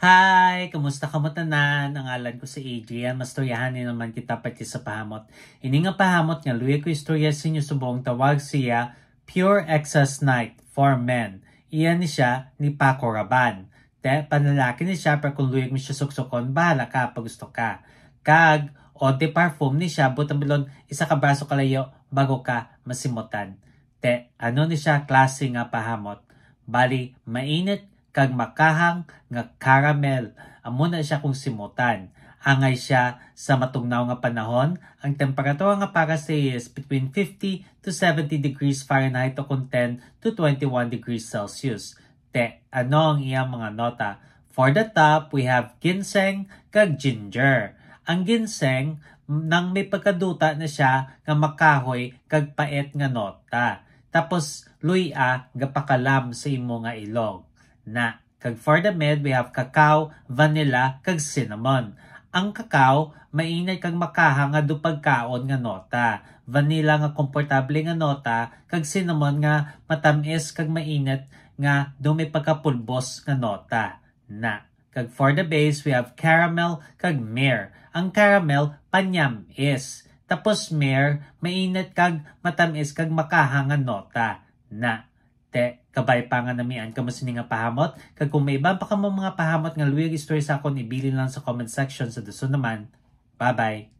Hi! Kamusta kamatanan? Ang alan ko si Adrian. Mastoryahanin naman kita pati sa pahamot. Ini nga pahamot nga luya ko istorya sa inyo sa buong tawag siya Pure Excess Night for Men. Iyan ni siya ni Paco Rabanne. Te, panalaki ni siya pero kung luyag mo siya suksukon, bahala ka pag gusto ka. Kag, o de parfum ni siya, butang bilon, isa ka braso kalayo bago ka masimutan. Te, ano ni siya klase nga pahamot? Bali, mainit kag makahang nga caramel amo na siya kung simutan angay siya sa matugnaw nga panahon. Ang temperatura nga para sa is between 50 to 70 degrees Fahrenheit o kung 10 to 21 degrees Celsius. Te, ano ang iyang mga nota? For the top, we have ginseng kag ginger. Ang ginseng, nang may pagkaduta na siya nga makahoy kag paet nga nota. Tapos, luya, gapakalam sa imo nga ilog na. Kag for the med, we have cacao, vanilla, kag cinnamon. Ang cacao, mainay kag makaha nga dupagkaon nga nota. Vanilla nga komportable nga nota, kag cinnamon nga matamis kag mainit nga dumi pagkapulbos nga nota. Na. Kag for the base, we have caramel kag mare. Ang caramel, panyam is. Tapos mare, mainit kag matamis kag makaha nga nota. Na te kabay pa nga namian kamo sini nga pahamot kag kung may iba pa kamo mga pahamot nga luwig story sa akon ibilin lang sa comment section sa so, duso naman bye bye